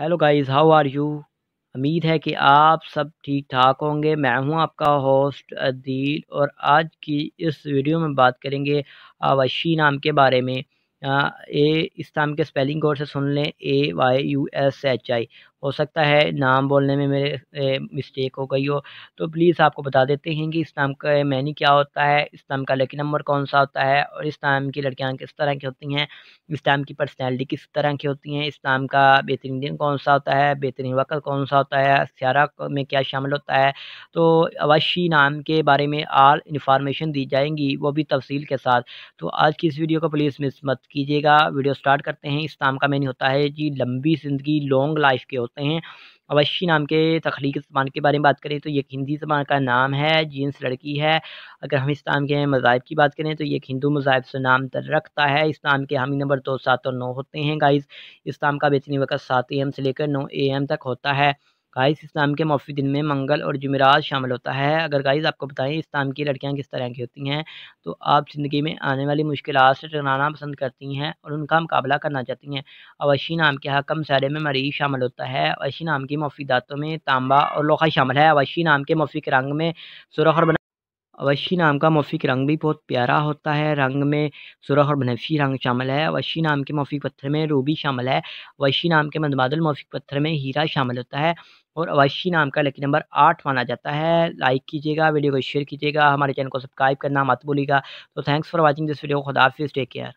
hello guys how are you उम्मीद है कि आप सब ठीक ठाक होंगे मैं हूं आपका होस्ट अदील और आज की इस वीडियो में बात करेंगे अवशी नाम के बारे में ए इस नाम के स्पेलिंग कोड से सुन लें A Y U S H I हो सकता है नाम बोलने में मेरे मिस्टेक हो गई हो तो प्लीज़ आपको बता देते हैं कि इस नाम का मैनी क्या होता है इस नाम का लकी नंबर कौन सा होता है और इस नाम की लड़कियाँ किस तरह की होती हैं इस नाम की पर्सनैलिटी किस तरह की होती हैं इस नाम का बेहतरीन दिन कौन सा होता है बेहतरीन वक्त कौन सा होता है सारा में क्या शामिल होता है तो अवश्य नाम के बारे में आल इन्फॉर्मेशन दी जाएंगी वो भी तफसील के साथ तो आज की इस वीडियो को प्लीज़ मिस मत कीजिएगा वीडियो स्टार्ट करते हैं इस नाम का मैनी होता है जी लंबी ज़िंदगी लॉन्ग लाइफ के होते सकते हैं अवश्य नाम के तखलीक ज़बान के बारे में बात करें तो ये हिंदी ज़बान का नाम है जींस लड़की है अगर हम इस्लाम के मज़ाहब की बात करें तो ये हिंदू मज़ाहब से नाम दर रखता है इस्लाम के हामी नंबर दो सात और नौ होते हैं गाइज़ इस्लाम का बेचने वक्त सात ए से लेकर नौ ए तक होता है गाइस इस्लाम के मौफी दिन में मंगल और जुमेरात शामिल होता है अगर गाइस आपको बताएं इस्लाम की लड़कियां किस तरह की होती हैं तो आप ज़िंदगी में आने वाली मुश्किल से टकराना पसंद करती हैं और उनका मुकाबला करना चाहती हैं अवशी नाम के हकम सारे में मरीज शामिल होता है अवशी नाम की मौफी दातों में तांबा और लोखा शामिल है अवशी नाम के मौफी के रंग में सुरख और अवशी नाम का मौफिक रंग भी बहुत प्यारा होता है रंग में सुरख और बनफी रंग शामिल है अवशी नाम के मौफिक पत्थर में रूबी शामिल है अवशी नाम के मंदबादल मौफिक पत्थर में हीरा शामिल होता है और अवशी नाम का लकी नंबर आठ माना जाता है लाइक कीजिएगा वीडियो को शेयर कीजिएगा हमारे चैनल को सब्सक्राइब करना मत भूलिएगा तो thanks for watching this video खुदाफिज टेक केयर